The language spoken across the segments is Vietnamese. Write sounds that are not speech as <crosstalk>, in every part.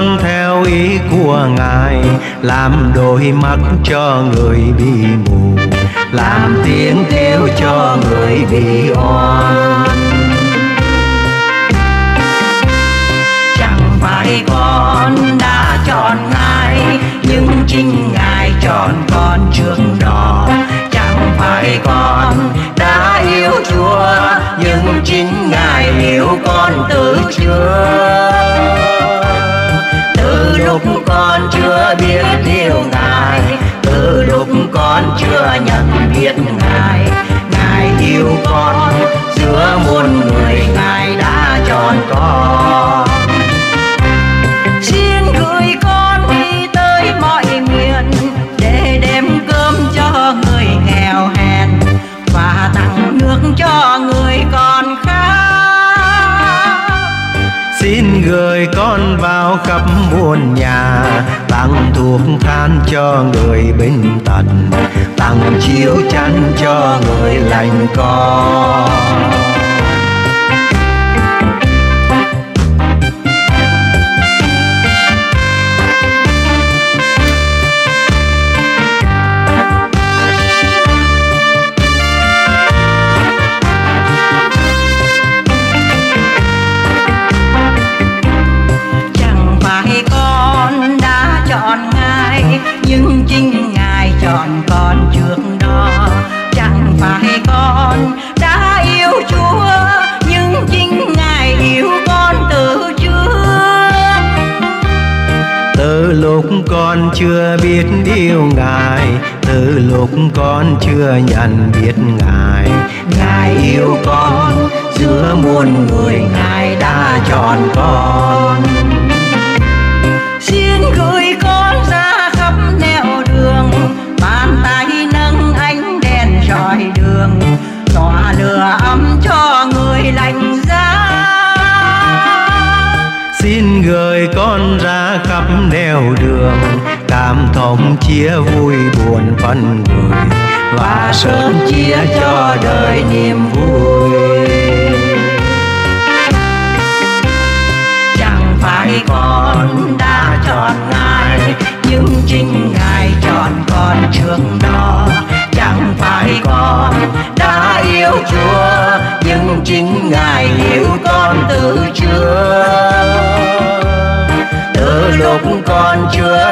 con theo ý của ngài làm đôi mắt cho người bị mù làm tiếng kêu cho người bị oan chẳng phải con đã chọn ngài nhưng chính ngài chọn con trước đó chẳng phải con đã yêu chúa nhưng chính ngài yêu con từ trước lúc con chưa biết yêu ngài từ lúc con chưa nhận biết ngài ngài yêu con giữa muôn người ngài đã chọn con xin gửi con đi tới mọi miền để đem cơm cho người nghèo hèn và tặng nước cho người còn khác xin gửi con vào bao khắp muôn nhà tặng thuốc than cho người bệnh tật tặng chiếu chắn cho người lành con sớm chia cho đời niềm vui chẳng phải con đã chọn ngài nhưng chính ngài chọn con trước đó chẳng phải con đã yêu chúa nhưng chính ngài yêu con từ trước từ lúc con chưa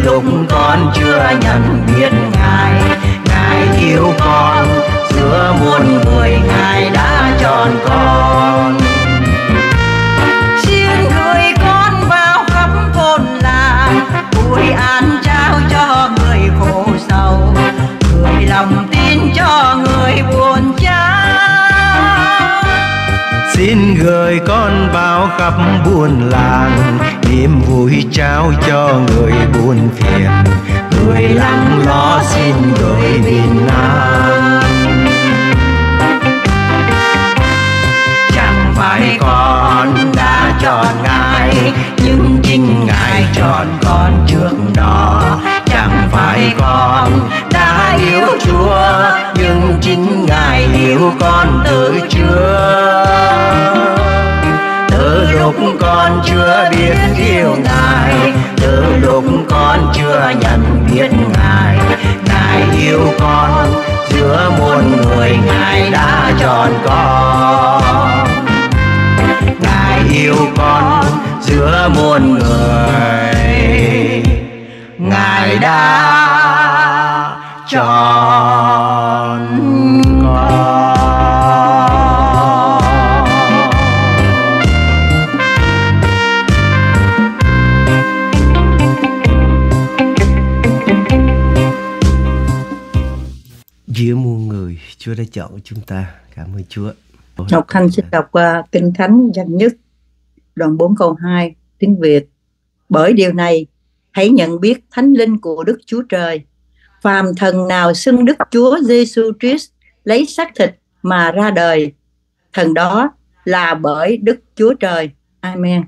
lúc con chưa nhận biết ngài ngài yêu con giữa muôn người ngài đã chọn con xin gửi con vào khắp thôn làng vui an trao cho người khổ sầu gửi lòng tin cho người buồn chán xin gửi con bao khắp buôn làng niềm vui trao cho người buồn phiền người lắng lo xin gửi miền Nam chẳng phải con đã chọn ngài nhưng chính ngài chọn con trước đó phải con đã yêu Chúa nhưng chính Ngài yêu con từ chưa từ lúc con chưa biết yêu Ngài từ lúc con chưa nhận biết Ngài Ngài yêu con giữa muôn người Ngài đã chọn con Ngài yêu con giữa muôn người ngài đã chọn Giữa muôn người, Chúa đã chọn chúng ta. Cảm ơn Chúa. Ngọc Thanh xin đọc qua Kinh Thánh danh nhất, đoạn 4 câu 2, tiếng Việt. Bởi điều này, hãy nhận biết thánh linh của Đức Chúa Trời. Phàm thần nào xưng Đức Chúa Giêsu Christ lấy xác thịt mà ra đời, thần đó là bởi Đức Chúa Trời. Amen.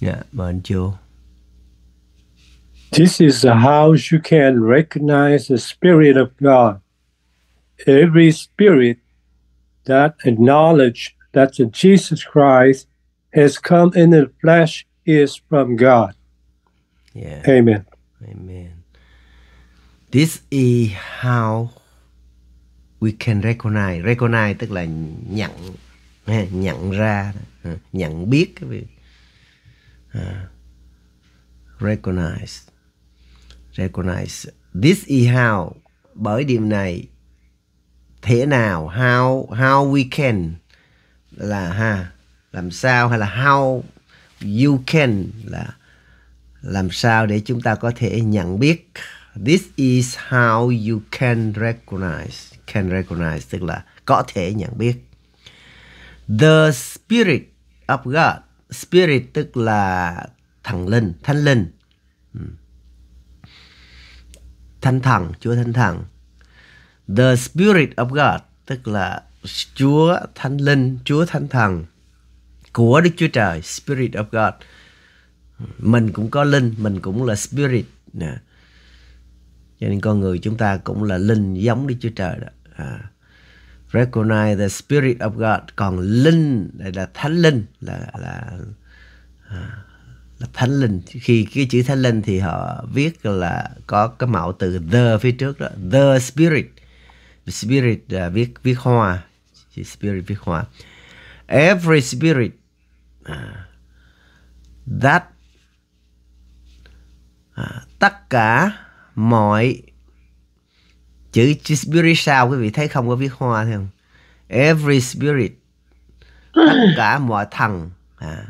Yeah, dạ, mời chúa This is how you can recognize the Spirit of God. Every spirit that acknowledge that Jesus Christ has come in the flesh is from God. Yeah. Amen. Amen. This is how we can recognize. Recognize tức là nhận nhận ra, nhận biết cái việc. À, recognize. Recognize. This is how bởi điểm này thế nào how how we can là ha làm sao hay là how you can là làm sao để chúng ta có thể nhận biết this is how you can recognize can recognize tức là có thể nhận biết the spirit of God spirit tức là thần linh thánh linh hmm. thánh thần chúa thánh thần the spirit of God tức là chúa thánh linh chúa thánh thần của Đức Chúa Trời, Spirit of God. Mình cũng có linh, mình cũng là Spirit. Nè. Cho nên con người chúng ta cũng là linh giống Đức Chúa Trời đó. À. Recognize the Spirit of God. Còn linh đây là thánh linh là là à, là thánh linh. Khi cái chữ thánh linh thì họ viết là có cái mẫu từ the phía trước đó, the Spirit. Spirit uh, viết viết hoa, chữ Spirit viết hoa. Every spirit à, that à, tất cả mọi chữ, spirit sao quý vị thấy không có viết hoa thấy không every spirit tất <coughs> cả mọi thần à,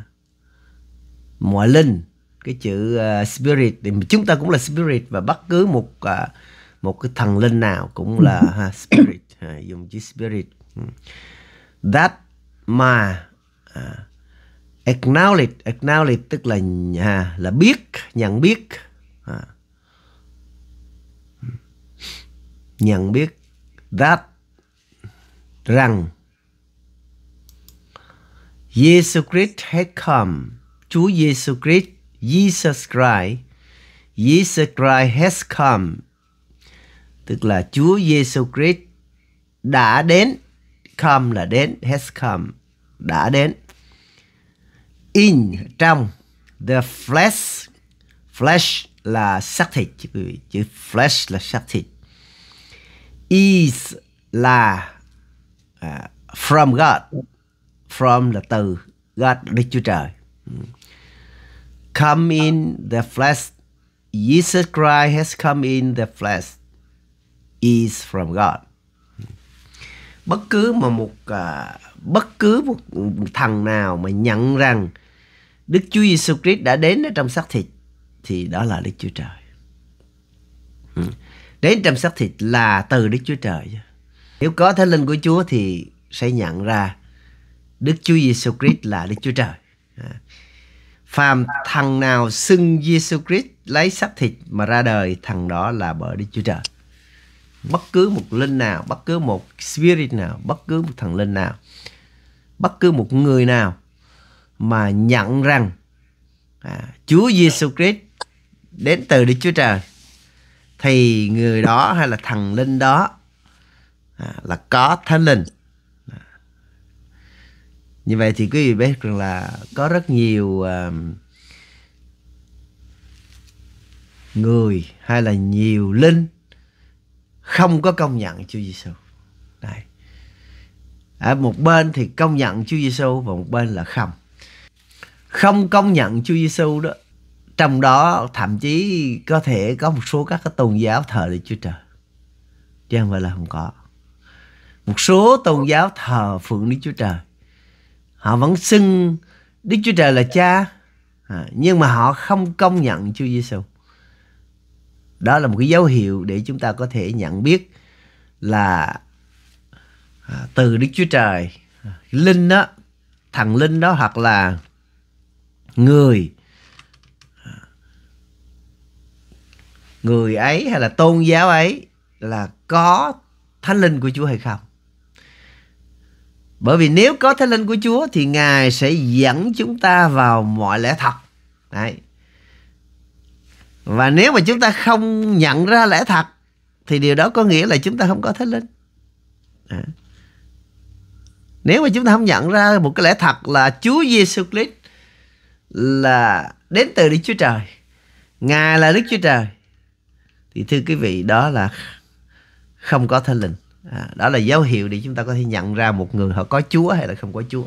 mọi linh cái chữ uh, spirit thì chúng ta cũng là spirit và bất cứ một uh, một cái thần linh nào cũng là <coughs> ha, spirit ha, à, dùng chữ spirit ừ. that mà à, acknowledge acknowledge tức là à, là biết nhận biết à. nhận biết that rằng Jesus Christ has come Chúa Jesus Christ Jesus Christ Jesus Christ has come tức là Chúa Jesus Christ đã đến come là đến has come đã đến in trong the flesh flesh là xác thịt chữ flesh là xác thịt is là uh, from God from là từ God Đức Chúa Trời come in the flesh Jesus Christ has come in the flesh is from God bất cứ mà một à, bất cứ một thằng nào mà nhận rằng Đức Chúa Giêsu Christ đã đến ở trong xác thịt thì đó là Đức Chúa Trời. Ừ. Đến trong xác thịt là từ Đức Chúa Trời. Nếu có Thánh Linh của Chúa thì sẽ nhận ra Đức Chúa Giêsu Christ là Đức Chúa Trời. À. Phàm thằng nào xưng Giêsu Christ lấy xác thịt mà ra đời thằng đó là bởi Đức Chúa Trời bất cứ một linh nào bất cứ một spirit nào bất cứ một thần linh nào bất cứ một người nào mà nhận rằng à, Chúa Giêsu Christ đến từ Đức Chúa Trời thì người đó hay là thần linh đó à, là có thánh linh à. như vậy thì quý vị biết rằng là có rất nhiều à, người hay là nhiều linh không có công nhận Chúa Giêsu. Đây. Ở một bên thì công nhận Chúa Giêsu và một bên là không. Không công nhận Chúa Giêsu đó, trong đó thậm chí có thể có một số các cái tôn giáo thờ Đức Chúa Trời. Chứ không phải là không có. Một số tôn giáo thờ phượng Đức Chúa Trời. Họ vẫn xưng Đức Chúa Trời là cha, à, nhưng mà họ không công nhận Chúa Giêsu đó là một cái dấu hiệu để chúng ta có thể nhận biết là à, từ Đức Chúa Trời linh đó thần linh đó hoặc là người à, người ấy hay là tôn giáo ấy là có thánh linh của Chúa hay không bởi vì nếu có thánh linh của Chúa thì Ngài sẽ dẫn chúng ta vào mọi lẽ thật Đấy và nếu mà chúng ta không nhận ra lẽ thật thì điều đó có nghĩa là chúng ta không có thánh linh à. nếu mà chúng ta không nhận ra một cái lẽ thật là Chúa Giêsu Christ là đến từ Đức Chúa Trời Ngài là Đức Chúa Trời thì thưa quý vị đó là không có thánh linh à, đó là dấu hiệu để chúng ta có thể nhận ra một người họ có Chúa hay là không có Chúa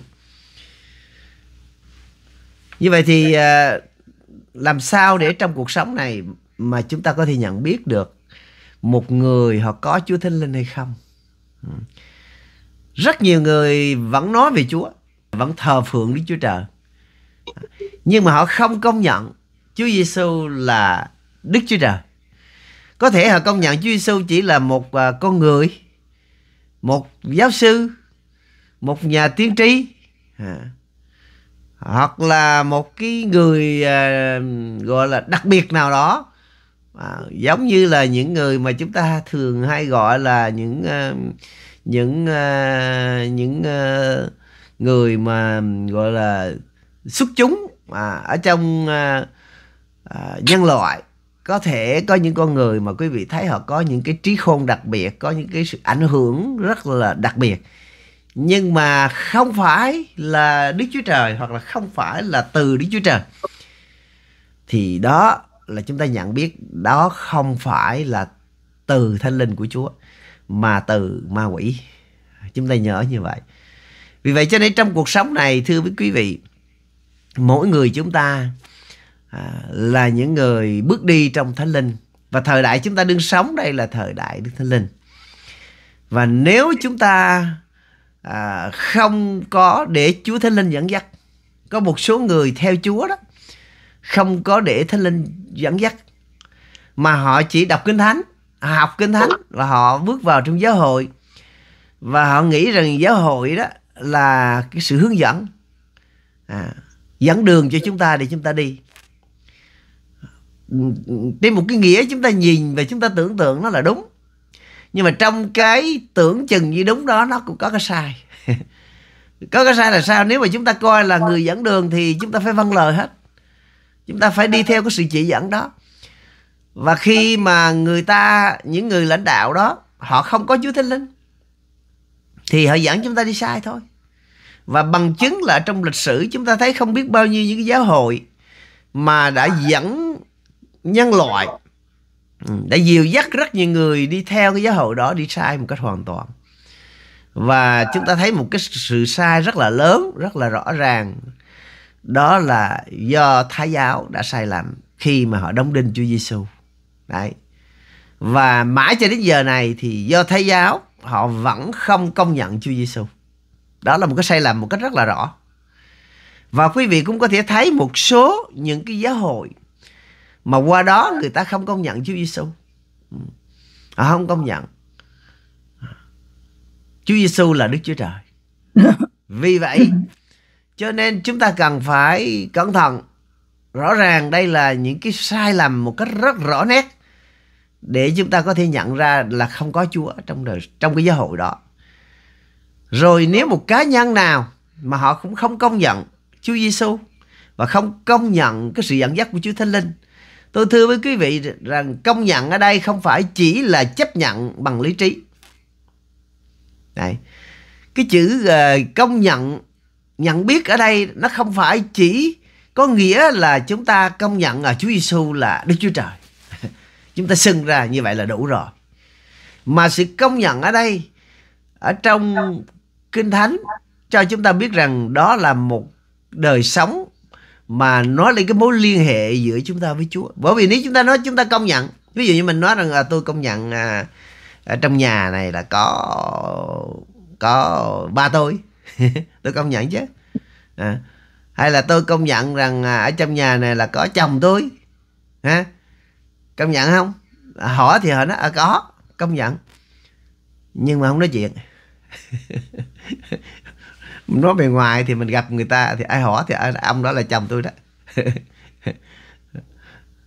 như vậy thì uh, làm sao để trong cuộc sống này mà chúng ta có thể nhận biết được một người họ có Chúa Thánh Linh hay không. Ừ. Rất nhiều người vẫn nói về Chúa, vẫn thờ phượng Đức Chúa Trời. Nhưng mà họ không công nhận Chúa Giêsu là Đức Chúa Trời. Có thể họ công nhận Chúa Giêsu chỉ là một à, con người, một giáo sư, một nhà tiên tri. À hoặc là một cái người à, gọi là đặc biệt nào đó à, giống như là những người mà chúng ta thường hay gọi là những à, những à, những người mà gọi là xuất chúng mà ở trong nhân loại có thể có những con người mà quý vị thấy họ có những cái trí khôn đặc biệt có những cái sự ảnh hưởng rất là đặc biệt nhưng mà không phải là Đức Chúa Trời hoặc là không phải là từ Đức Chúa Trời thì đó là chúng ta nhận biết đó không phải là từ Thánh Linh của Chúa mà từ ma quỷ chúng ta nhớ như vậy vì vậy cho nên trong cuộc sống này thưa với quý vị mỗi người chúng ta à, là những người bước đi trong Thánh Linh và thời đại chúng ta đương sống đây là thời đại Đức Thánh Linh và nếu chúng ta à, không có để Chúa Thánh Linh dẫn dắt. Có một số người theo Chúa đó không có để Thánh Linh dẫn dắt mà họ chỉ đọc Kinh Thánh, học Kinh Thánh và họ bước vào trong giáo hội và họ nghĩ rằng giáo hội đó là cái sự hướng dẫn à, dẫn đường cho chúng ta để chúng ta đi trên một cái nghĩa chúng ta nhìn và chúng ta tưởng tượng nó là đúng nhưng mà trong cái tưởng chừng như đúng đó nó cũng có cái sai <laughs> có cái sai là sao nếu mà chúng ta coi là người dẫn đường thì chúng ta phải vâng lời hết chúng ta phải đi theo cái sự chỉ dẫn đó và khi mà người ta những người lãnh đạo đó họ không có chúa thánh linh thì họ dẫn chúng ta đi sai thôi và bằng chứng là trong lịch sử chúng ta thấy không biết bao nhiêu những cái giáo hội mà đã dẫn nhân loại Ừ, đã dìu dắt rất nhiều người đi theo cái giáo hội đó đi sai một cách hoàn toàn và chúng ta thấy một cái sự sai rất là lớn rất là rõ ràng đó là do thái giáo đã sai lầm khi mà họ đóng đinh Chúa Giêsu đấy và mãi cho đến giờ này thì do thái giáo họ vẫn không công nhận Chúa Giêsu đó là một cái sai lầm một cách rất là rõ và quý vị cũng có thể thấy một số những cái giáo hội mà qua đó người ta không công nhận Chúa Giêsu họ ừ. à, không công nhận Chúa Giêsu là Đức Chúa Trời <laughs> vì vậy cho nên chúng ta cần phải cẩn thận rõ ràng đây là những cái sai lầm một cách rất rõ nét để chúng ta có thể nhận ra là không có Chúa trong đời trong cái giáo hội đó rồi nếu một cá nhân nào mà họ cũng không công nhận Chúa Giêsu và không công nhận cái sự dẫn dắt của Chúa Thánh Linh Tôi thưa với quý vị rằng công nhận ở đây không phải chỉ là chấp nhận bằng lý trí. Đấy. Cái chữ ờ, công nhận, nhận biết ở đây nó không phải chỉ có nghĩa là chúng ta công nhận ở Chúa Giêsu là Đức Chúa Trời. <laughs> chúng ta xưng ra như vậy là đủ rồi. Mà sự công nhận ở đây ở trong Kinh Thánh cho chúng ta biết rằng đó là một đời sống mà nói lên cái mối liên hệ giữa chúng ta với Chúa. Bởi vì nếu chúng ta nói chúng ta công nhận, ví dụ như mình nói rằng là tôi công nhận à, ở à, trong nhà này là có có ba tôi, <laughs> tôi công nhận chứ. À, hay là tôi công nhận rằng à, ở trong nhà này là có chồng tôi, ha? Công nhận không? À, hỏi thì họ nói à, có, công nhận. Nhưng mà không nói chuyện. <laughs> nói bề ngoài thì mình gặp người ta thì ai hỏi thì ông đó là chồng tôi đó <laughs>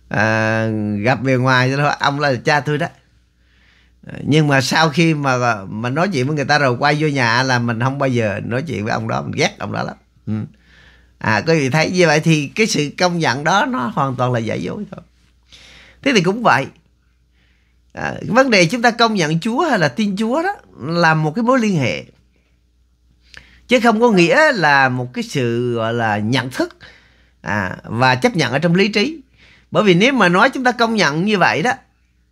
à, gặp bề ngoài cho ông là cha tôi đó à, nhưng mà sau khi mà mà nói chuyện với người ta rồi quay vô nhà là mình không bao giờ nói chuyện với ông đó mình ghét ông đó lắm ừ. à có gì thấy như vậy thì cái sự công nhận đó nó hoàn toàn là giả dối thôi thế thì cũng vậy à, vấn đề chúng ta công nhận chúa hay là tin chúa đó là một cái mối liên hệ chứ không có nghĩa là một cái sự gọi là nhận thức à, và chấp nhận ở trong lý trí bởi vì nếu mà nói chúng ta công nhận như vậy đó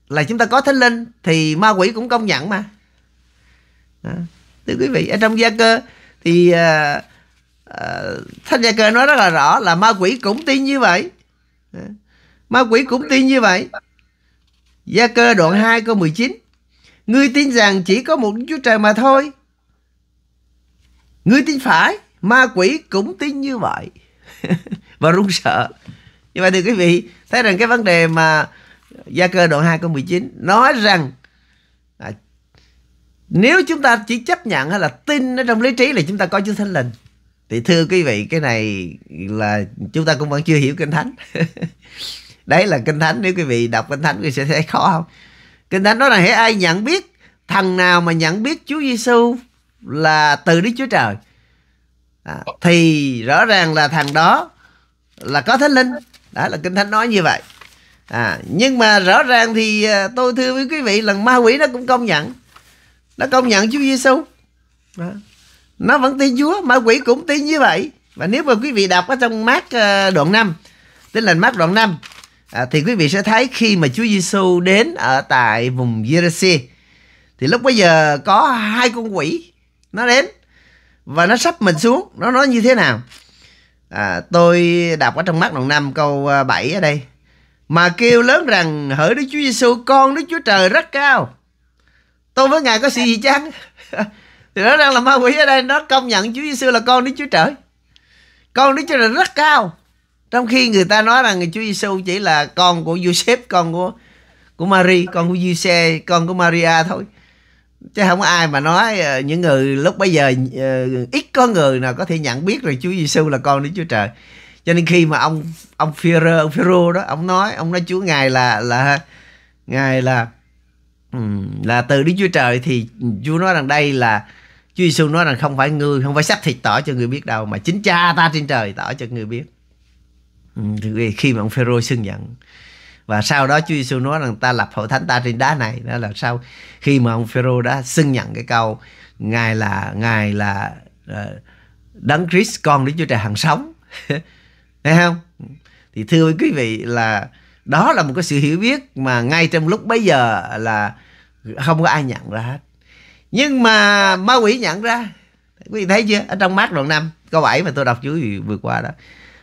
là chúng ta có thánh linh thì ma quỷ cũng công nhận mà à, thưa quý vị ở trong gia cơ thì à, à, thánh gia cơ nói rất là rõ là ma quỷ cũng tin như vậy à, ma quỷ cũng tin như vậy gia cơ đoạn 2 câu 19 Ngươi tin rằng chỉ có một Chúa Trời mà thôi người tin phải, ma quỷ cũng tin như vậy. <laughs> và run sợ. Như vậy thì quý vị thấy rằng cái vấn đề mà Gia cơ đoạn 2 câu 19 nói rằng à, nếu chúng ta chỉ chấp nhận hay là tin ở trong lý trí là chúng ta có Chúa Thánh Linh thì thưa quý vị cái này là chúng ta cũng vẫn chưa hiểu kinh thánh <laughs> đấy là kinh thánh nếu quý vị đọc kinh thánh thì sẽ thấy khó không kinh thánh nói là hãy ai nhận biết thằng nào mà nhận biết Chúa Giêsu là từ Đức Chúa Trời à, thì rõ ràng là thằng đó là có thánh linh đó là kinh thánh nói như vậy à, nhưng mà rõ ràng thì à, tôi thưa với quý vị là ma quỷ nó cũng công nhận nó công nhận Chúa Giêsu nó vẫn tin Chúa ma quỷ cũng tin như vậy và nếu mà quý vị đọc ở trong mát à, đoạn 5 Tức là mát đoạn 5 à, Thì quý vị sẽ thấy khi mà Chúa Giêsu đến ở tại vùng Gerasi Thì lúc bây giờ có hai con quỷ nó đến và nó sắp mình xuống nó nói như thế nào à, tôi đọc ở trong mắt đoạn năm câu 7 à, ở đây mà kêu lớn rằng hỡi Đức Chúa Giêsu con Đức Chúa Trời rất cao tôi với ngài có sự gì chăng <laughs> thì nó đang là ma quỷ ở đây nó công nhận Chúa Giêsu là con Đức Chúa Trời con Đức Chúa Trời rất cao trong khi người ta nói rằng Chúa Giêsu chỉ là con của Joseph con của của Mary con của Giuse con của Maria thôi chứ không có ai mà nói ờ, những người lúc bây giờ ờ, ít có người nào có thể nhận biết rồi Chúa Giêsu là con Đức Chúa Trời cho nên khi mà ông ông phêrô ông phêrô đó ông nói ông nói Chúa ngài là là ngài là là từ Đức Chúa Trời thì Chúa nói rằng đây là Chúa Giêsu nói rằng không phải người không phải sách thịt tỏ cho người biết đâu mà chính cha ta trên trời tỏ cho người biết thì khi mà ông Phêrô xưng nhận và sau đó Chúa Giêsu nói rằng ta lập hội thánh ta trên đá này đó là sau khi mà ông Phêrô đã xưng nhận cái câu ngài là ngài là ờ, đấng Christ con Đức Chúa Trời hằng sống <laughs> thấy không thì thưa quý vị là đó là một cái sự hiểu biết mà ngay trong lúc bấy giờ là không có ai nhận ra hết nhưng mà ma quỷ nhận ra quý vị thấy chưa ở trong mát đoạn năm câu 7 mà tôi đọc chú vừa qua đó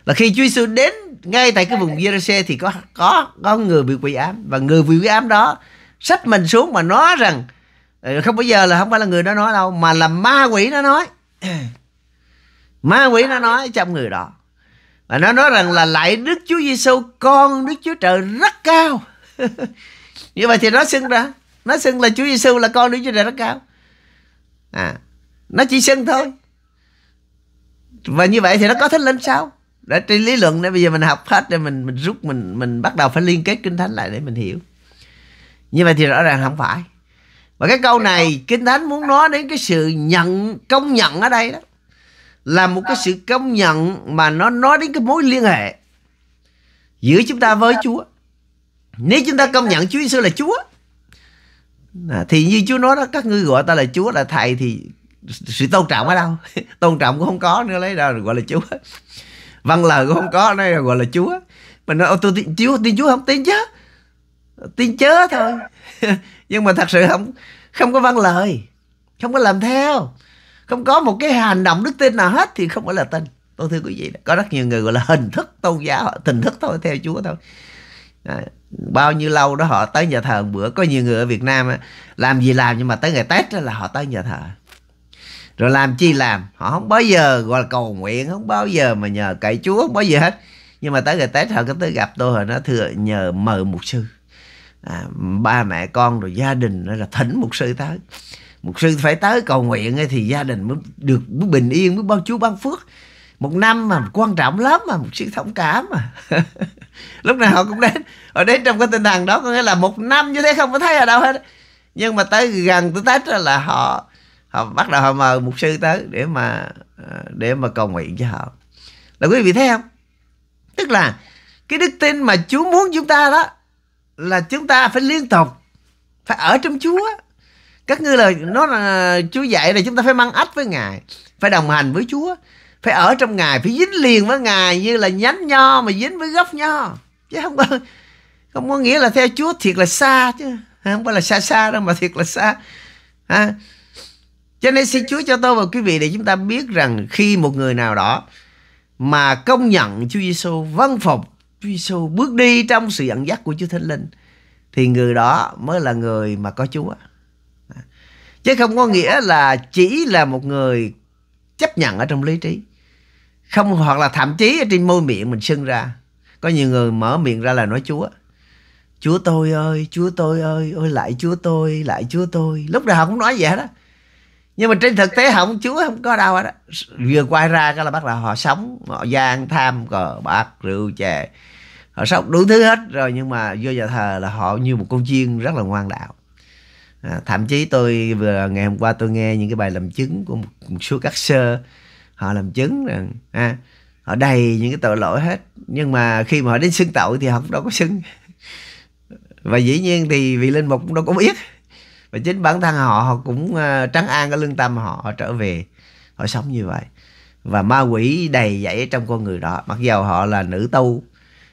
là khi Chúa Giêsu đến ngay tại cái vùng giê thì có có có người bị quỷ ám và người bị quỷ ám đó xách mình xuống mà nói rằng ờ, không bao giờ là không phải là người đó nói đâu mà là ma quỷ nó nói <clears throat> ma quỷ nó nói trong người đó và nó nói rằng là lại Đức Chúa Giêsu con Đức Chúa Trời rất cao <laughs> như vậy thì nó xưng ra nó xưng là Chúa Giêsu là con Đức Chúa Trời rất cao à nó chỉ xưng thôi và như vậy thì nó có thích lên sao đã trên lý luận để bây giờ mình học hết rồi mình mình rút mình mình bắt đầu phải liên kết kinh thánh lại để mình hiểu như vậy thì rõ ràng không phải và cái câu này dạ. kinh thánh muốn nói đến cái sự nhận công nhận ở đây đó là một cái dạ. sự công nhận mà nó nói đến cái mối liên hệ giữa chúng ta với dạ. Chúa nếu chúng ta công nhận Chúa Giêsu là Chúa à, thì như Chúa nói đó các ngươi gọi ta là Chúa là thầy thì sự tôn trọng ở đâu <laughs> tôn trọng cũng không có nữa lấy đâu gọi là Chúa văn lời cũng không có đây là gọi là chúa mình nói tôi tin chúa tin chúa không tin chứ tin chớ thôi <laughs> nhưng mà thật sự không không có văn lời không có làm theo không có một cái hành động đức tin nào hết thì không phải là tin tôi thưa quý vị có rất nhiều người gọi là hình thức tôn giáo hình thức thôi theo chúa thôi à, bao nhiêu lâu đó họ tới nhà thờ một bữa có nhiều người ở việt nam làm gì làm nhưng mà tới ngày tết là họ tới nhà thờ rồi làm chi làm họ không bao giờ gọi là cầu nguyện không bao giờ mà nhờ cậy chúa không bao giờ hết nhưng mà tới ngày tết họ có tới gặp tôi rồi nó thưa nhờ mời mục sư à, ba mẹ con rồi gia đình nó là thỉnh mục sư tới mục sư phải tới cầu nguyện thì gia đình mới được mới bình yên mới bao chúa ban phước một năm mà quan trọng lắm mà một sự thông cảm mà <laughs> lúc nào họ cũng đến họ đến trong cái tinh thần đó có nghĩa là một năm như thế không có thấy ở đâu hết nhưng mà tới gần tới tết là họ họ bắt đầu họ mời mục sư tới để mà ờ, để mà cầu nguyện cho họ là quý vị thấy không tức là cái đức tin mà Chúa muốn chúng ta đó là chúng ta phải liên tục phải ở trong Chúa các ngươi là nó là Chúa dạy là chúng ta phải mang ách với Ngài phải đồng hành với Chúa phải ở trong Ngài phải dính liền với Ngài như là nhánh nho mà dính với gốc nho chứ không có không có nghĩa là theo Chúa thiệt là xa chứ không phải là xa xa đâu mà thiệt là xa à, cho nên xin Chúa cho tôi và quý vị để chúng ta biết rằng khi một người nào đó mà công nhận Chúa Giêsu văn phục Chúa Giêsu bước đi trong sự dẫn dắt của Chúa Thánh Linh thì người đó mới là người mà có Chúa. Chứ không có nghĩa là chỉ là một người chấp nhận ở trong lý trí. Không hoặc là thậm chí ở trên môi miệng mình sưng ra. Có nhiều người mở miệng ra là nói Chúa. Chúa tôi ơi, Chúa tôi ơi, ôi lại Chúa tôi, lại Chúa tôi. Lúc nào cũng nói vậy đó nhưng mà trên thực tế không chúa không có đâu đó. vừa quay ra cái là bắt đầu họ sống họ gian tham cờ bạc rượu chè họ sống đủ thứ hết rồi nhưng mà vô nhà thờ là họ như một con chiên rất là ngoan đạo à, thậm chí tôi vừa ngày hôm qua tôi nghe những cái bài làm chứng của một, một số các sơ họ làm chứng rằng à, họ đầy những cái tội lỗi hết nhưng mà khi mà họ đến xưng tội thì họ cũng đâu có xưng và dĩ nhiên thì vị linh mục cũng đâu có biết và chính bản thân họ họ cũng ờ, trấn an cái lương tâm họ, họ trở về họ sống như vậy và ma quỷ đầy dẫy trong con người đó mặc dầu họ là nữ tu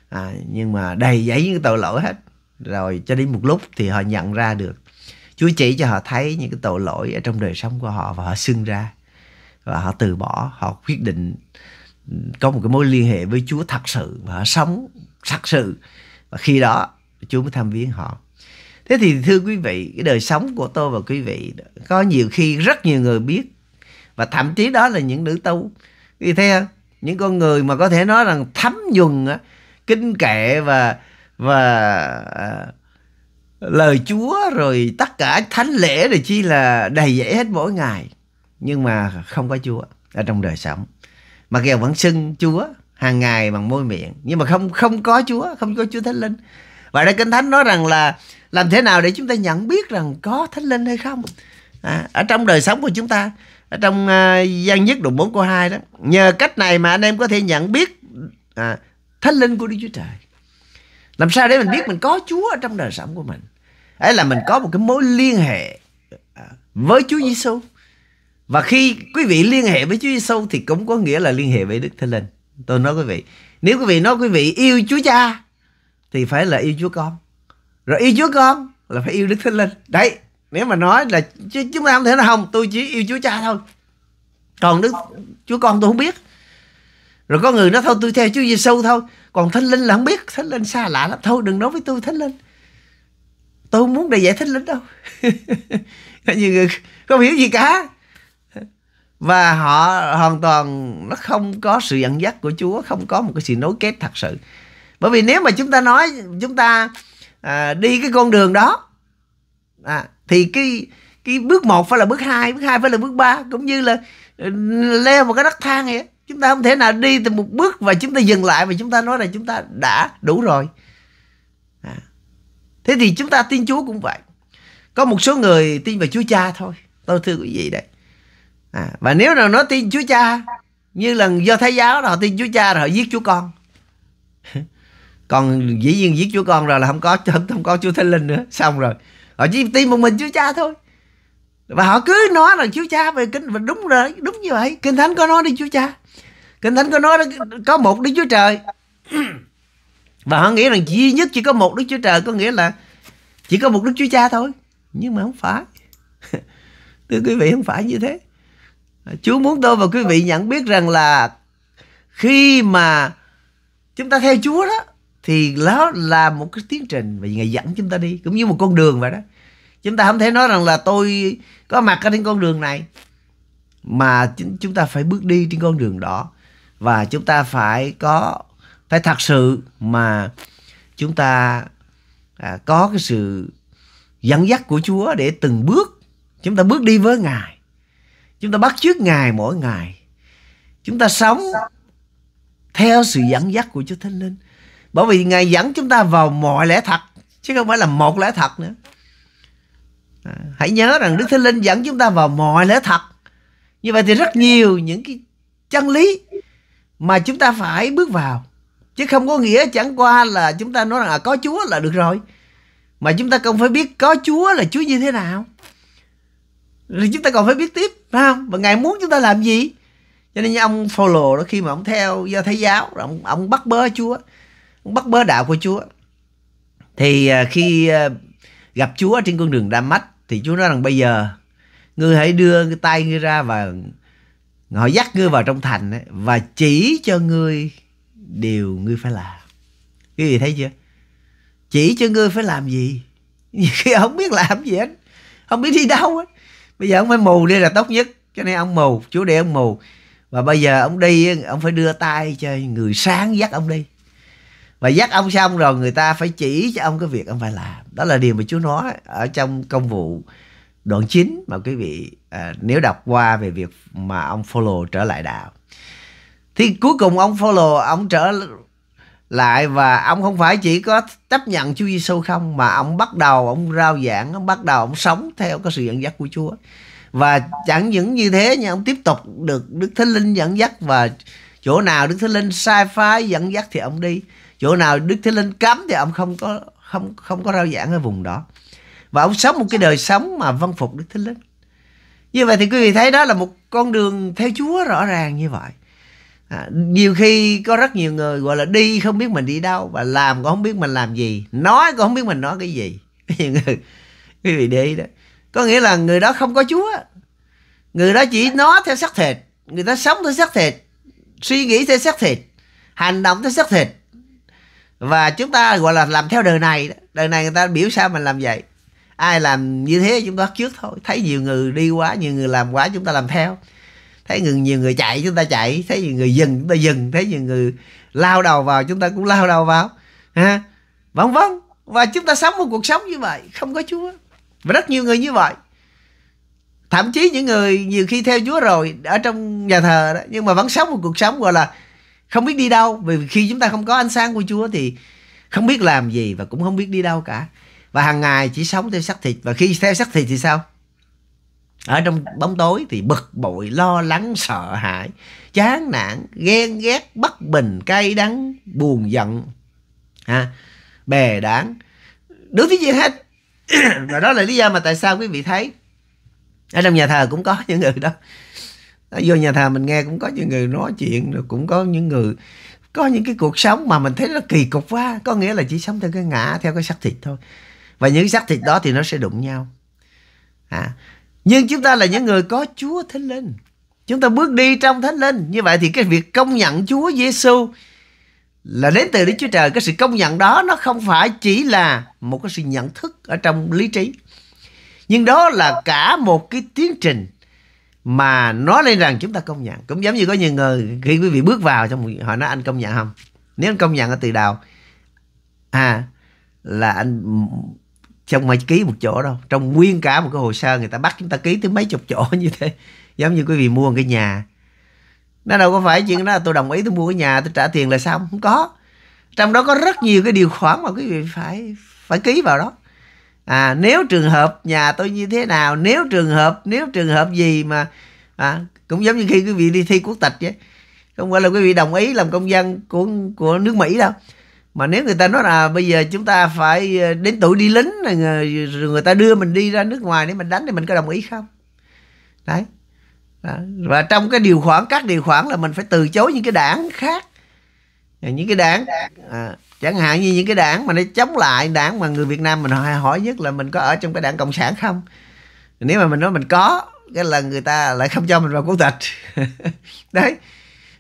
à, nhưng mà đầy dẫy những tội lỗi hết rồi cho đến một lúc thì họ nhận ra được Chúa chỉ cho họ thấy những cái tội lỗi ở trong đời sống của họ và họ xưng ra và họ từ bỏ họ quyết định ừ, có một cái mối liên hệ với Chúa thật sự và họ sống thật sự và khi đó Chúa mới tham viếng họ thế thì thưa quý vị cái đời sống của tôi và quý vị có nhiều khi rất nhiều người biết và thậm chí đó là những nữ tu thì thấy những con người mà có thể nói rằng thấm nhuần á, kinh kệ và và à, lời Chúa rồi tất cả thánh lễ rồi chi là đầy dễ hết mỗi ngày nhưng mà không có Chúa ở trong đời sống mà kêu vẫn xưng Chúa hàng ngày bằng môi miệng nhưng mà không không có Chúa không có Chúa Thánh Linh và đây kinh thánh nói rằng là làm thế nào để chúng ta nhận biết rằng có thánh linh hay không à, ở trong đời sống của chúng ta ở trong uh, à, gian nhất đoạn 4 câu 2 đó nhờ cách này mà anh em có thể nhận biết à, thánh linh của Đức Chúa Trời làm sao để mình biết mình có Chúa ở trong đời sống của mình ấy là mình có một cái mối liên hệ à, với Chúa Giêsu và khi quý vị liên hệ với Chúa Giêsu thì cũng có nghĩa là liên hệ với Đức Thánh Linh tôi nói quý vị nếu quý vị nói quý vị yêu Chúa Cha thì phải là yêu Chúa Con rồi yêu Chúa con là phải yêu Đức Thánh Linh đấy nếu mà nói là chứ chúng ta không thể là không tôi chỉ yêu Chúa Cha thôi còn Đức Chúa con tôi không biết rồi có người nói thôi tôi theo Chúa Giêsu thôi còn Thánh Linh là không biết Thánh Linh xa lạ lắm thôi đừng nói với tôi Thánh Linh tôi không muốn để giải Thánh Linh đâu <laughs> nhiều người không hiểu gì cả và họ hoàn toàn nó không có sự dẫn dắt của Chúa không có một cái sự nối kết thật sự bởi vì nếu mà chúng ta nói chúng ta à, đi cái con đường đó à, thì cái cái bước một phải là bước hai bước hai phải là bước ba cũng như là ừ, leo một cái nấc thang vậy chúng ta không thể nào đi từ một bước và chúng ta dừng lại và chúng ta nói là chúng ta đã đủ rồi à. thế thì chúng ta tin chúa cũng vậy có một số người tin vào chúa cha thôi tôi thưa quý vị đấy à, và nếu nào nói tin chúa cha như lần do thái giáo là họ tin chúa cha rồi họ giết chúa con <laughs> còn dĩ nhiên giết Chúa con rồi là không có không <laughs> không có Chúa Thánh Linh nữa xong rồi họ chỉ tin một mình Chúa Cha thôi và họ cứ nói là Chúa Cha về kinh và đúng rồi đúng như vậy kinh thánh có nói đi Chúa Cha kinh thánh có nói đó, có một Đức Chúa Trời và họ nghĩ rằng duy nhất chỉ có một Đức Chúa Trời có nghĩa là chỉ có một Đức Chúa Cha thôi nhưng mà không phải <laughs> thưa quý vị không phải như thế Chúa muốn tôi và quý vị nhận biết rằng là khi mà chúng ta theo Chúa đó thì đó là một cái tiến trình và ngài dẫn chúng ta đi cũng như một con đường vậy đó chúng ta không thể nói rằng là tôi có mặt ở trên con đường này mà chúng ta phải bước đi trên con đường đó và chúng ta phải có phải thật sự mà chúng ta à, có cái sự dẫn dắt của Chúa để từng bước chúng ta bước đi với Ngài chúng ta bắt chước Ngài mỗi ngày chúng ta sống theo sự dẫn dắt của Chúa Thánh Linh bởi vì ngài dẫn chúng ta vào mọi lẽ thật chứ không phải là một lẽ thật nữa à, hãy nhớ rằng đức thánh linh dẫn chúng ta vào mọi lẽ thật như vậy thì rất nhiều những cái chân lý mà chúng ta phải bước vào chứ không có nghĩa chẳng qua là chúng ta nói rằng à, có chúa là được rồi mà chúng ta còn phải biết có chúa là chúa như thế nào rồi chúng ta còn phải biết tiếp phải không và ngài muốn chúng ta làm gì cho nên như ông Phaolô đó khi mà ông theo do thái giáo rồi ông, ông bắt bớ chúa bắt bớ đạo của Chúa thì à, khi à, gặp Chúa trên con đường Đa Mách thì Chúa nói rằng bây giờ ngươi hãy đưa cái tay ngươi ra và họ dắt ngươi vào trong thành ấy, và chỉ cho ngươi điều ngươi phải làm cái gì thấy chưa chỉ cho ngươi phải làm gì <laughs> khi không biết làm gì hết không biết đi đâu hết bây giờ ông phải mù đi là tốt nhất cho nên ông mù chúa để ông mù và bây giờ ông đi ông phải đưa tay cho người sáng dắt ông đi và dắt ông xong rồi người ta phải chỉ cho ông cái việc ông phải làm đó là điều mà Chúa nói ở trong công vụ đoạn 9 mà quý vị à, nếu đọc qua về việc mà ông follow trở lại đạo thì cuối cùng ông follow ông trở lại và ông không phải chỉ có chấp nhận Chúa Giêsu không mà ông bắt đầu ông rao giảng ông bắt đầu ông sống theo cái sự dẫn dắt của Chúa và chẳng những như thế nhưng ông tiếp tục được Đức Thánh Linh dẫn dắt và chỗ nào Đức Thánh Linh sai phái dẫn dắt thì ông đi chỗ nào đức thế linh cấm thì ông không có không không có rao giảng ở vùng đó và ông sống một cái đời sống mà văn phục đức thế linh như vậy thì quý vị thấy đó là một con đường theo chúa rõ ràng như vậy À, nhiều khi có rất nhiều người gọi là đi không biết mình đi đâu và làm cũng không biết mình làm gì nói cũng không biết mình nói cái gì <laughs> quý vị đi đó có nghĩa là người đó không có chúa người đó chỉ nói theo xác thịt người ta sống theo xác thịt suy nghĩ theo xác thịt hành động theo xác thịt và chúng ta gọi là làm theo đời này đời này người ta biểu sao mình làm vậy ai làm như thế chúng ta trước thôi thấy nhiều người đi quá nhiều người làm quá chúng ta làm theo thấy người nhiều người chạy chúng ta chạy thấy nhiều người dừng chúng ta dừng thấy nhiều người lao đầu vào chúng ta cũng lao đầu vào ha vân vân và chúng ta sống một cuộc sống như vậy không có chúa và rất nhiều người như vậy thậm chí những người nhiều khi theo chúa rồi ở trong nhà thờ đó nhưng mà vẫn sống một cuộc sống gọi là không biết đi đâu vì khi chúng ta không có ánh sáng của Chúa thì không biết làm gì và cũng không biết đi đâu cả và hàng ngày chỉ sống theo xác thịt và khi theo xác thịt thì sao ở trong bóng tối thì bực bội lo lắng sợ hãi chán nản ghen ghét bất bình cay đắng buồn giận ha bè đảng đủ thứ gì hết và đó là lý do mà tại sao quý vị thấy ở trong nhà thờ cũng có những người đó vô nhà thờ mình nghe cũng có những người nói chuyện rồi cũng có những người có những cái cuộc sống mà mình thấy nó kỳ cục quá có nghĩa là chỉ sống theo cái ngã theo cái xác thịt thôi và những xác thịt đó thì nó sẽ đụng nhau à nhưng chúng ta là những người có Chúa Thánh Linh chúng ta bước đi trong Thánh Linh như vậy thì cái việc công nhận Chúa Giêsu là đến từ Đức Chúa Trời cái sự công nhận đó nó không phải chỉ là một cái sự nhận thức ở trong lý trí nhưng đó là cả một cái tiến trình mà nói lên rằng chúng ta công nhận cũng giống như có nhiều người khi quý vị bước vào trong họ nói anh công nhận không nếu anh công nhận ở từ đầu à là anh trong mà ký một chỗ đâu trong nguyên cả một cái hồ sơ người ta bắt chúng ta ký tới mấy chục chỗ <laughs> như thế giống như quý vị mua một cái nhà nó đâu có phải chuyện đó là tôi đồng ý tôi mua cái nhà tôi trả tiền là xong không có trong đó có rất nhiều cái điều khoản mà quý vị phải phải ký vào đó à nếu trường hợp nhà tôi như thế nào nếu trường hợp nếu trường hợp gì mà à, cũng giống như khi quý vị đi thi quốc tịch vậy không phải là quý vị đồng ý làm công dân của của nước Mỹ đâu mà nếu người ta nói là bây giờ chúng ta phải ờ, đến tuổi đi lính rồi người, người ta đưa mình đi ra nước ngoài để mình đánh thì mình có đồng ý không đấy và trong cái điều khoản các điều khoản là mình phải từ chối những cái đảng khác những cái đảng à, chẳng hạn như những cái đảng mà nó chống lại đảng mà người Việt Nam mình hỏi, hỏi nhất là mình có ở trong cái đảng cộng sản không nếu mà mình nói mình có cái là người ta lại không cho mình vào quốc tịch <laughs> đấy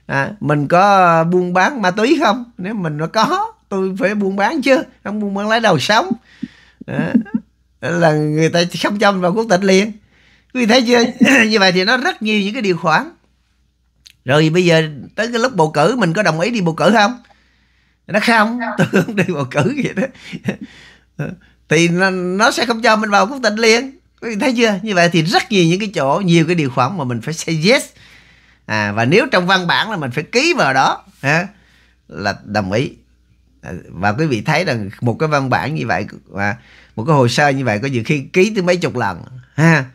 à, mình có buôn bán ma túy không nếu mình nó có tôi phải buôn bán chứ không buôn bán lấy đầu sống à, là người ta không cho mình vào quốc tịch liền quý vị thấy chưa <coughs> như vậy thì nó rất nhiều những cái điều khoản rồi bây giờ tới cái lúc bầu cử mình có đồng ý đi bầu cử không nó không <laughs> tôi không đi bầu cử vậy đó thì nó, nó sẽ không cho mình vào quốc tịch liền thấy chưa như vậy thì rất nhiều những cái chỗ nhiều cái điều khoản mà mình phải say yes à và nếu trong văn bản là mình phải ký vào đó ha, là đồng ý à, và quý vị thấy rằng một cái văn bản như vậy và một cái hồ sơ như vậy có nhiều khi ký tới mấy chục lần ha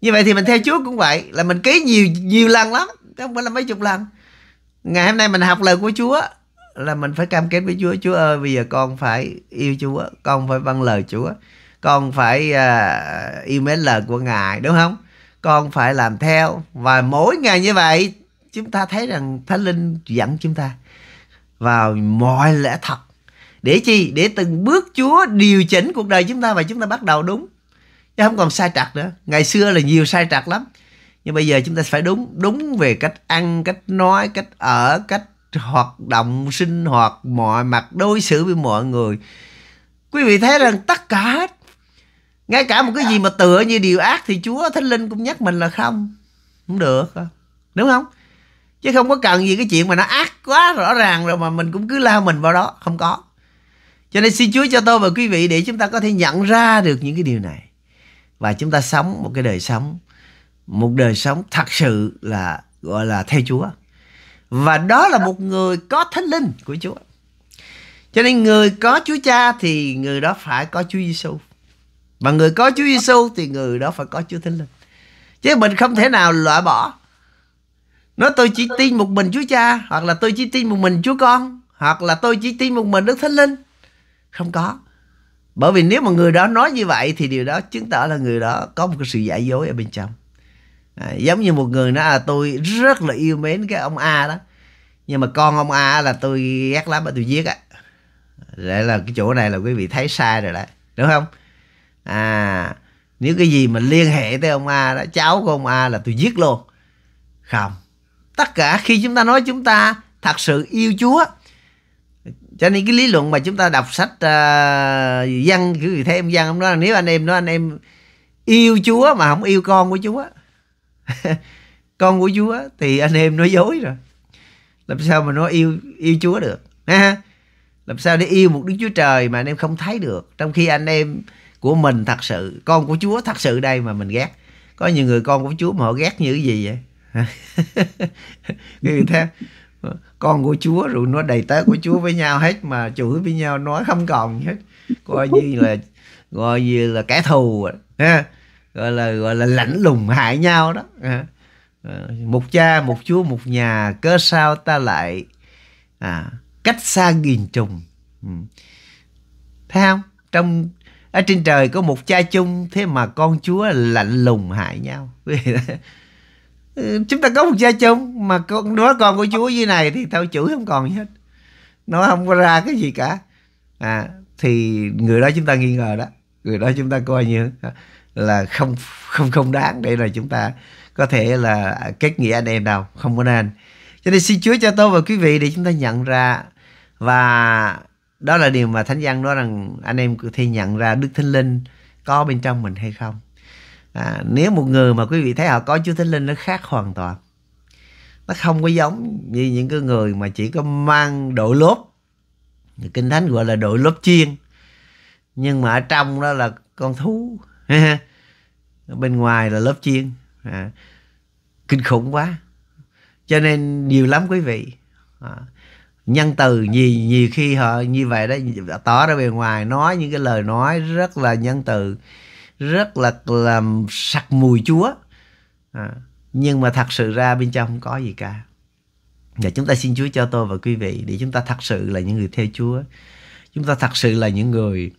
như vậy thì mình theo Chúa cũng vậy là mình ký nhiều nhiều lần lắm chứ không phải là mấy chục lần ngày hôm nay mình học lời của Chúa là mình phải cam kết với Chúa Chúa ơi bây giờ con phải yêu Chúa con phải vâng lời Chúa con phải uh, yêu mến lời của Ngài đúng không con phải làm theo và mỗi ngày như vậy chúng ta thấy rằng Thánh Linh dẫn chúng ta vào mọi lẽ thật để chi để từng bước Chúa điều chỉnh cuộc đời chúng ta và chúng ta bắt đầu đúng chứ không còn sai trật nữa ngày xưa là nhiều sai trật lắm nhưng bây giờ chúng ta phải đúng đúng về cách ăn cách nói cách ở cách hoạt động sinh hoạt mọi mặt đối xử với mọi người quý vị thấy rằng tất cả hết ngay cả một cái gì mà tựa như điều ác thì chúa thánh linh cũng nhắc mình là không không được đúng không chứ không có cần gì cái chuyện mà nó ác quá rõ ràng rồi mà mình cũng cứ lao mình vào đó không có cho nên xin chúa cho tôi và quý vị để chúng ta có thể nhận ra được những cái điều này và chúng ta sống một cái đời sống một đời sống thật sự là gọi là theo Chúa. Và đó là một người có thánh linh của Chúa. Cho nên người có Chúa Cha thì người đó phải có Chúa Giêsu. Và người có Chúa Giêsu thì người đó phải có Chúa Thánh Linh. Chứ mình không thể nào loại bỏ. Nói tôi chỉ tin một mình Chúa Cha hoặc là tôi chỉ tin một mình Chúa Con hoặc là tôi chỉ tin một mình Đức Thánh Linh. Không có. Bởi vì nếu mà người đó nói như vậy thì điều đó chứng tỏ là người đó có một sự giả dối ở bên trong à, giống như một người nói là tôi rất là yêu mến cái ông a đó nhưng mà con ông a là tôi ghét lắm mà tôi giết á để là cái chỗ này là quý vị thấy sai rồi đấy đúng không à nếu cái gì mà liên hệ tới ông a đó cháu của ông a là tôi giết luôn không tất cả khi chúng ta nói chúng ta thật sự yêu chúa cho nên cái lý luận mà chúng ta đọc sách uh, à, dân quý vị thấy em dân là nếu anh em nói anh em yêu chúa mà không yêu con của chúa <laughs> con của Chúa thì anh em nói dối rồi làm sao mà nó yêu yêu Chúa được ha làm sao để yêu một Đức Chúa Trời mà anh em không thấy được trong khi anh em của mình thật sự con của Chúa thật sự đây mà mình ghét có nhiều người con của Chúa mà họ ghét như cái gì vậy <laughs> người theo con của Chúa rồi nó đầy tớ của Chúa với nhau hết mà chửi với nhau nói không còn hết coi như là coi như là kẻ thù ha gọi là gọi là lạnh lùng hại nhau đó à, à, một cha một chúa một nhà cớ sao ta lại à, cách xa nghìn trùng ừ. thấy không trong ở trên trời có một cha chung thế mà con chúa lạnh lùng hại nhau <laughs> ừ, chúng ta có một cha chung mà con đứa con của chúa như này thì tao chửi không còn hết nó không có ra cái gì cả à thì người đó chúng ta nghi ngờ đó người đó chúng ta coi như à, là không không không đáng để rồi chúng ta có thể là kết nghĩa anh em nào không có nên cho nên xin Chúa cho tôi và quý vị để chúng ta nhận ra và đó là điều mà thánh văn nói rằng anh em có thể nhận ra Đức Thánh Linh có bên trong mình hay không à, nếu một người mà quý vị thấy họ có Chúa Thánh Linh nó khác hoàn toàn nó không có giống như những cái người mà chỉ có mang đội lốp kinh thánh gọi là đội lốp chiên nhưng mà ở trong đó là con thú <laughs> bên ngoài là lớp chiên à, kinh khủng quá cho nên nhiều lắm quý vị à, nhân từ nhiều nhiều khi họ như vậy đó tỏ ra bề ngoài nói những cái lời nói rất là nhân từ rất là làm sặc mùi chúa à, nhưng mà thật sự ra bên trong không có gì cả và chúng ta xin Chúa cho tôi và quý vị để chúng ta thật sự là những người theo Chúa chúng ta thật sự là những người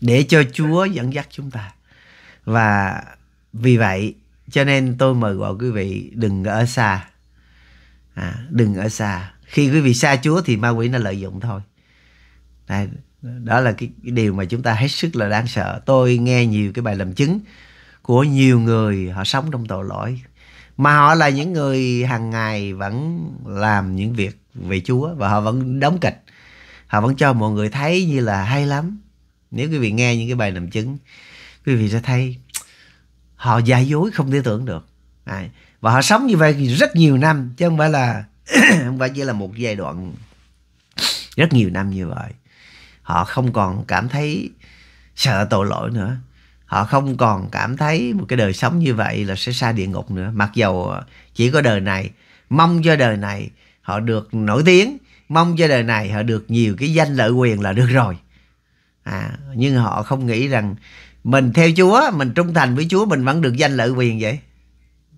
để cho Chúa dẫn dắt chúng ta và vì vậy cho nên tôi mời gọi quý vị đừng ở xa à, đừng ở xa khi quý vị xa chúa thì ma quỷ nó lợi dụng thôi Đấy, đó là cái, cái điều mà chúng ta hết sức là đáng sợ tôi nghe nhiều cái bài làm chứng của nhiều người họ sống trong tội lỗi mà họ là những người hàng ngày vẫn làm những việc về chúa và họ vẫn đóng kịch họ vẫn cho mọi người thấy như là hay lắm nếu quý vị nghe những cái bài làm chứng quý vị sẽ thấy họ giả dối không thể tưởng được à, và họ sống như vậy rất nhiều năm chứ không phải là <clears throat> không phải chỉ là một giai đoạn rất nhiều năm như vậy họ không còn cảm thấy sợ tội lỗi nữa họ không còn cảm thấy một cái đời sống như vậy là sẽ xa địa ngục nữa mặc dầu chỉ có đời này mong cho đời này họ được nổi tiếng mong cho đời này họ được nhiều cái danh lợi quyền là được rồi à, nhưng họ không nghĩ rằng mình theo Chúa mình trung thành với Chúa mình vẫn được danh lợi quyền vậy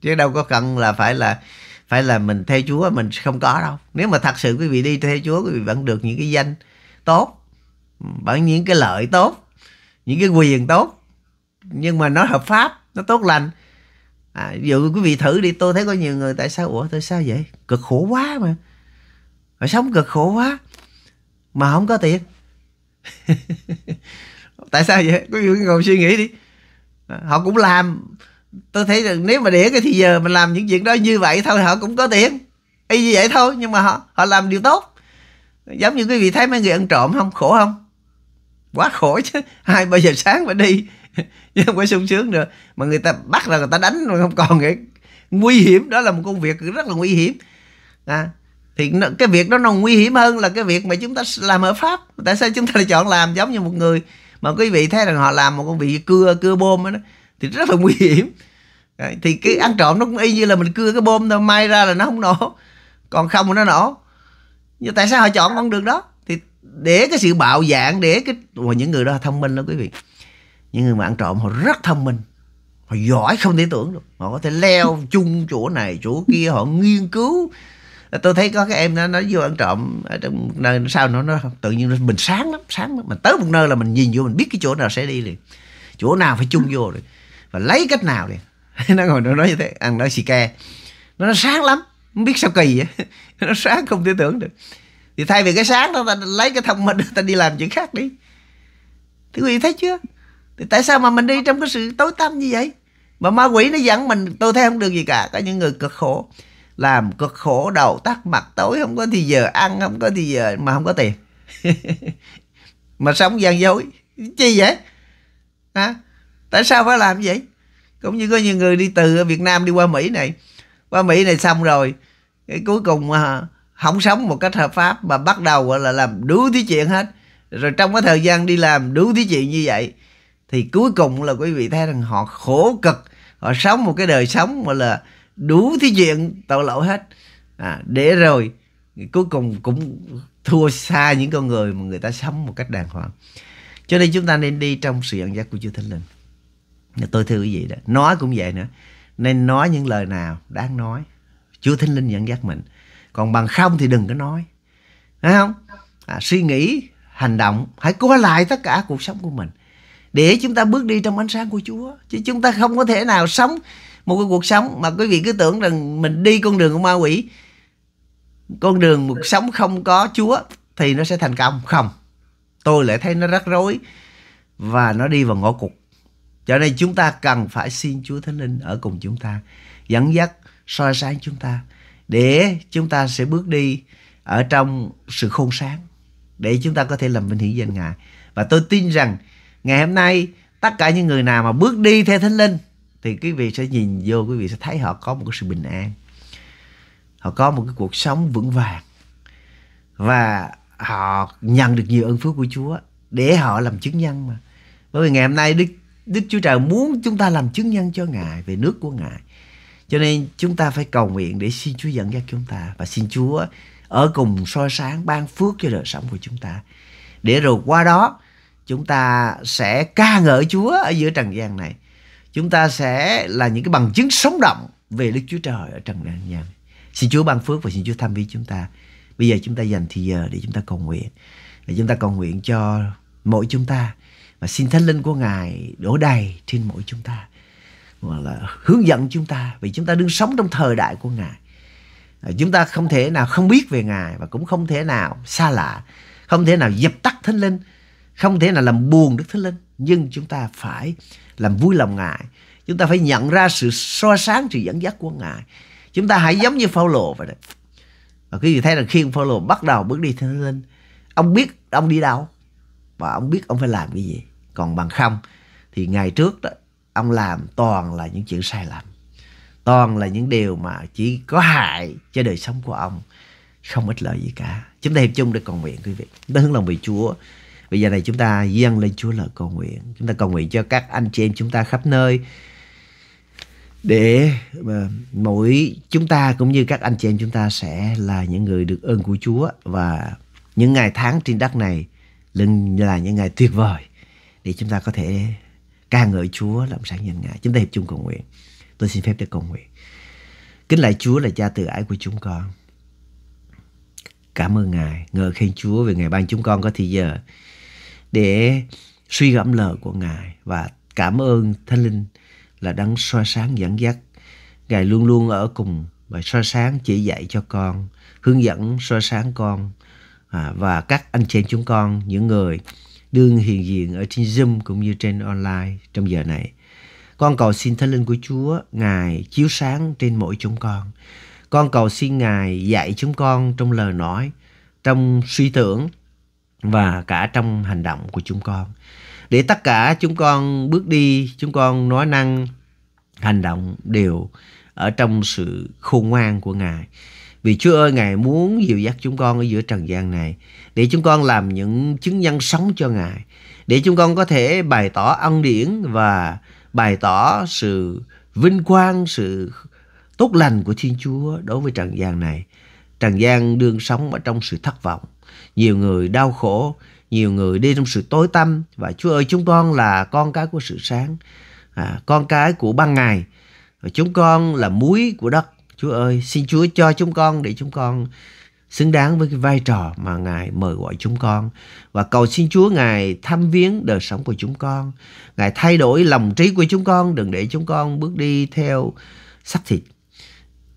chứ đâu có cần là phải là phải là mình theo Chúa mình không có đâu nếu mà thật sự quý vị đi theo Chúa quý vị vẫn được những cái danh tốt vẫn những cái lợi tốt những cái quyền tốt nhưng mà nó hợp pháp nó tốt lành à, dụ quý vị thử đi tôi thấy có nhiều người tại sao ủa tôi sao vậy cực khổ quá mà phải sống cực khổ quá mà không có tiền <laughs> tại sao vậy quý vị ngồi suy nghĩ đi à, họ cũng làm tôi thấy rằng nếu mà để cái thì giờ mình làm những việc đó như vậy thôi họ cũng có tiền y như vậy thôi nhưng mà họ họ làm điều tốt giống như quý vị thấy mấy người ăn trộm không khổ không quá khổ chứ <laughs> hai ba giờ sáng phải đi <laughs> chứ không có sung sướng nữa mà người ta bắt là người ta đánh mà không còn cái nguy hiểm đó là một công việc rất là nguy hiểm à, thì nó, cái việc đó nó nguy hiểm hơn là cái việc mà chúng ta làm ở pháp tại sao chúng ta lại chọn làm giống như một người mà quý vị thấy rằng họ làm một con vị cưa cưa bom đó thì rất là <laughs> nguy hiểm Đấy, thì cái ăn trộm nó cũng y như là mình cưa cái bom thôi may ra là nó không nổ còn không nó nổ nhưng tại sao họ chọn con đường đó thì để cái sự bạo dạng để cái Ủa, những người đó thông minh đó quý vị những người mà ăn trộm họ rất thông minh họ giỏi không thể tưởng được họ có thể leo chung chỗ này chỗ kia họ nghiên cứu tôi thấy có cái em nó nó vô ăn trộm ở trong nơi sao nó nó tự nhiên nó, mình sáng lắm sáng lắm mình tới một nơi là mình nhìn vô mình biết cái chỗ nào sẽ đi liền chỗ nào phải chung vô rồi và lấy cách nào liền <laughs> nó ngồi nó nói như thế ăn nói xì ke nó, nó sáng lắm không biết sao kỳ vậy <laughs> nó sáng không thể tưởng được thì thay vì cái sáng đó ta lấy cái thông minh ta đi làm chuyện khác đi thì quý vị thấy chưa thì tại sao mà mình đi trong cái sự tối tăm như vậy mà ma quỷ nó dẫn mình tôi thấy không được gì cả có những người cực khổ làm cực khổ đầu tắt mặt tối không có thì giờ ăn không có thì giờ mà không có tiền <laughs> mà sống gian dối chi vậy hả tại sao phải làm vậy cũng như có nhiều người đi từ Việt Nam đi qua Mỹ này qua Mỹ này xong rồi cái cuối cùng à, không sống một cách hợp pháp mà bắt đầu gọi là làm đủ thứ chuyện hết rồi trong cái thời gian đi làm đủ thứ chuyện như vậy thì cuối cùng là quý vị thấy rằng họ khổ cực họ sống một cái đời sống gọi là đủ thứ chuyện tội lỗi hết à, để rồi cuối cùng cũng thua xa những con người mà người ta sống một cách đàng hoàng cho nên chúng ta nên đi trong sự nhận giác của Chúa Thánh Linh tôi thưa quý vị đó nói cũng vậy nữa nên nói những lời nào đáng nói Chúa Thánh Linh dẫn dắt mình còn bằng không thì đừng có nói phải không à, suy nghĩ hành động hãy có lại tất cả cuộc sống của mình để chúng ta bước đi trong ánh sáng của Chúa chứ chúng ta không có thể nào sống một cái cuộc sống mà quý vị cứ tưởng rằng mình đi con đường của ma quỷ con đường một sống không có chúa thì nó sẽ thành công không tôi lại thấy nó rắc rối và nó đi vào ngõ cụt cho nên chúng ta cần phải xin chúa thánh linh ở cùng chúng ta dẫn dắt soi sáng chúng ta để chúng ta sẽ bước đi ở trong sự khôn sáng để chúng ta có thể làm vinh hiển danh ngài và tôi tin rằng ngày hôm nay tất cả những người nào mà bước đi theo thánh linh thì quý vị sẽ nhìn vô quý vị sẽ thấy họ có một cái sự bình an họ có một cái cuộc sống vững vàng và họ nhận được nhiều ơn phước của Chúa để họ làm chứng nhân mà bởi vì ngày hôm nay Đức Đức Chúa Trời muốn chúng ta làm chứng nhân cho Ngài về nước của Ngài cho nên chúng ta phải cầu nguyện để xin Chúa dẫn dắt chúng ta và xin Chúa ở cùng soi sáng ban phước cho đời sống của chúng ta để rồi qua đó chúng ta sẽ ca ngợi Chúa ở giữa trần gian này chúng ta sẽ là những cái bằng chứng sống động về Đức Chúa Trời ở trần gian nha. Xin Chúa ban phước và xin Chúa thăm viếng chúng ta. Bây giờ chúng ta dành thì giờ để chúng ta cầu nguyện. Để chúng ta cầu nguyện cho mỗi chúng ta và xin Thánh Linh của Ngài đổ đầy trên mỗi chúng ta hoặc là hướng dẫn chúng ta vì chúng ta đang sống trong thời đại của Ngài. À, chúng ta không thể nào không biết về Ngài và cũng không thể nào xa lạ, không thể nào dập tắt Thánh Linh không thể nào làm buồn Đức Thánh Linh nhưng chúng ta phải làm vui lòng Ngài chúng ta phải nhận ra sự so sáng sự dẫn dắt của Ngài chúng ta hãy giống như Phaolô vậy đấy và quý vị thấy là khi ông Phaolô bắt đầu bước đi Thánh Linh ông biết ông đi đâu và ông biết ông phải làm cái gì còn bằng không thì ngày trước đó ông làm toàn là những chuyện sai lầm toàn là những điều mà chỉ có hại cho đời sống của ông không ích lợi gì cả chúng ta hiệp chung để cầu nguyện quý vị chúng ta hướng lòng về Chúa Bây giờ này chúng ta dâng lên Chúa lời cầu nguyện. Chúng ta cầu nguyện cho các anh chị em chúng ta khắp nơi để mà mỗi chúng ta cũng như các anh chị em chúng ta sẽ là những người được ơn của Chúa và những ngày tháng trên đất này là những ngày tuyệt vời để chúng ta có thể ca ngợi Chúa làm sáng nhân ngài. Chúng ta hiệp chung cầu nguyện. Tôi xin phép được cầu nguyện. Kính lạy Chúa là cha từ ái của chúng con. Cảm ơn Ngài, ngợi khen Chúa về ngày ban chúng con có thì giờ để suy gẫm lời của Ngài và cảm ơn Thánh Linh là đấng soi sáng dẫn dắt. Ngài luôn luôn ở cùng và soi sáng chỉ dạy cho con, hướng dẫn soi sáng con à, và các anh chị chúng con, những người đương hiện diện ở trên Zoom cũng như trên online trong giờ này. Con cầu xin Thánh Linh của Chúa, Ngài chiếu sáng trên mỗi chúng con. Con cầu xin Ngài dạy chúng con trong lời nói, trong suy tưởng, và cả trong hành động của chúng con. Để tất cả chúng con bước đi, chúng con nói năng, hành động đều ở trong sự khôn ngoan của Ngài. Vì Chúa ơi, Ngài muốn dìu dắt chúng con ở giữa trần gian này để chúng con làm những chứng nhân sống cho Ngài, để chúng con có thể bày tỏ ân điển và bày tỏ sự vinh quang, sự tốt lành của Thiên Chúa đối với trần gian này. Trần gian đương sống ở trong sự thất vọng nhiều người đau khổ, nhiều người đi trong sự tối tăm và Chúa ơi chúng con là con cái của sự sáng, à, con cái của ban ngày, và chúng con là muối của đất. Chúa ơi, xin Chúa cho chúng con để chúng con xứng đáng với cái vai trò mà Ngài mời gọi chúng con và cầu xin Chúa Ngài thăm viếng đời sống của chúng con, Ngài thay đổi lòng trí của chúng con, đừng để chúng con bước đi theo sắc thịt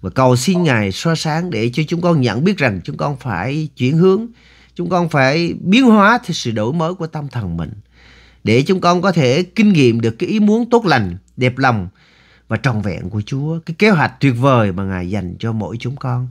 và cầu xin Ngài soi sáng để cho chúng con nhận biết rằng chúng con phải chuyển hướng chúng con phải biến hóa theo sự đổi mới của tâm thần mình để chúng con có thể kinh nghiệm được cái ý muốn tốt lành, đẹp lòng và trọn vẹn của Chúa, cái kế hoạch tuyệt vời mà Ngài dành cho mỗi chúng con.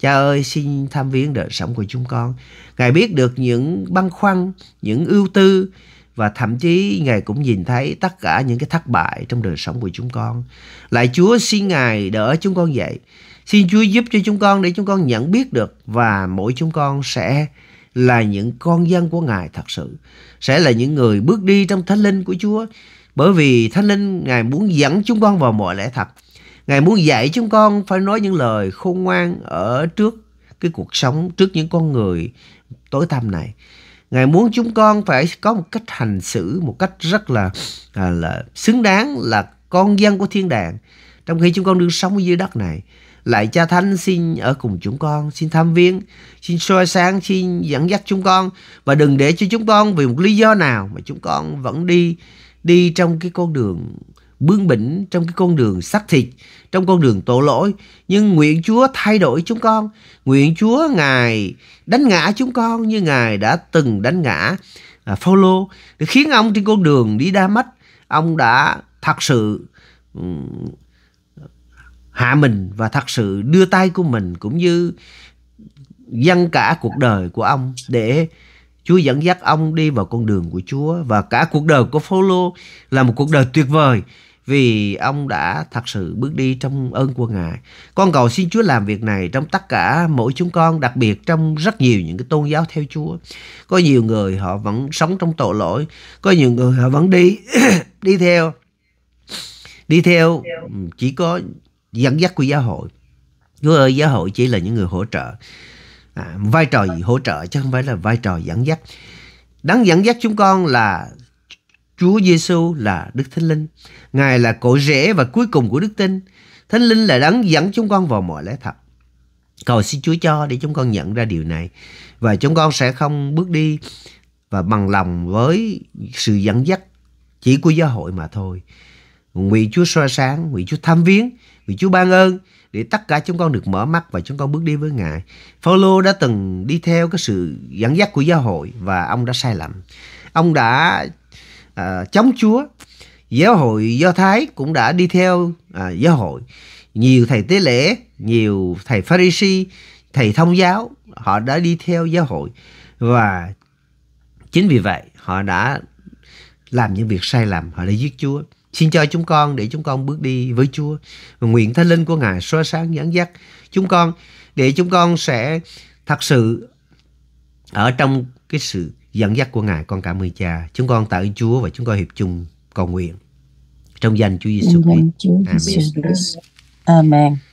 Cha ơi, xin tham viếng đời sống của chúng con. Ngài biết được những băn khoăn, những ưu tư và thậm chí Ngài cũng nhìn thấy tất cả những cái thất bại trong đời sống của chúng con. Lại Chúa xin Ngài đỡ chúng con dậy. Xin Chúa giúp cho chúng con để chúng con nhận biết được và mỗi chúng con sẽ là những con dân của Ngài thật sự, sẽ là những người bước đi trong thánh linh của Chúa. Bởi vì thánh linh Ngài muốn dẫn chúng con vào mọi lẽ thật. Ngài muốn dạy chúng con phải nói những lời khôn ngoan ở trước cái cuộc sống, trước những con người tối tăm này. Ngài muốn chúng con phải có một cách hành xử một cách rất là à, là xứng đáng là con dân của thiên đàng trong khi chúng con đang sống ở dưới đất này lại cha Thánh xin ở cùng chúng con, xin tham viên, xin soi sáng, xin dẫn dắt chúng con và đừng để cho chúng con vì một lý do nào mà chúng con vẫn đi đi trong cái con đường bướng bỉnh trong cái con đường xác thịt, trong con đường tội lỗi. Nhưng nguyện Chúa thay đổi chúng con. Nguyện Chúa Ngài đánh ngã chúng con như Ngài đã từng đánh ngã à, Phaolô để khiến ông trên con đường đi Đa Mách. Ông đã thật sự hạ mình và thật sự đưa tay của mình cũng như dâng cả cuộc đời của ông để Chúa dẫn dắt ông đi vào con đường của Chúa và cả cuộc đời của Phaolô là một cuộc đời tuyệt vời vì ông đã thật sự bước đi trong ơn của Ngài. Con cầu xin Chúa làm việc này trong tất cả mỗi chúng con, đặc biệt trong rất nhiều những cái tôn giáo theo Chúa. Có nhiều người họ vẫn sống trong tội lỗi, có nhiều người họ vẫn đi <coughs> đi theo đi theo chỉ có dẫn dắt của giáo hội Chúa ơi giáo hội chỉ là những người hỗ trợ à, vai trò gì hỗ trợ chứ không phải là vai trò dẫn dắt đáng dẫn dắt chúng con là Chúa Giêsu là Đức Thánh Linh Ngài là cội rễ và cuối cùng của Đức Tin Thánh Linh là đáng dẫn chúng con vào mọi lẽ thật Cầu xin Chúa cho để chúng con nhận ra điều này Và chúng con sẽ không bước đi Và bằng lòng với sự dẫn dắt Chỉ của giáo hội mà thôi Nguyện Chúa soi sáng Nguyện Chúa tham viếng vì Chúa ban ơn để tất cả chúng con được mở mắt và chúng con bước đi với Ngài. Phaolô đã từng đi theo cái sự dẫn dắt của giáo hội và ông đã sai lầm. Ông đã à, chống Chúa. Giáo hội Do Thái cũng đã đi theo à, giáo hội. Nhiều thầy tế lễ, nhiều thầy Pharisee, thầy thông giáo, họ đã đi theo giáo hội và chính vì vậy họ đã làm những việc sai lầm, họ đã giết Chúa. Xin cho chúng con để chúng con bước đi với Chúa. Và nguyện Thánh Linh của Ngài soi sáng dẫn dắt chúng con để chúng con sẽ thật sự ở trong cái sự dẫn dắt của Ngài. Con cảm ơn Cha. Chúng con tạ ơn Chúa và chúng con hiệp chung cầu nguyện. Trong danh Chúa Giêsu Christ. Amen. Amen.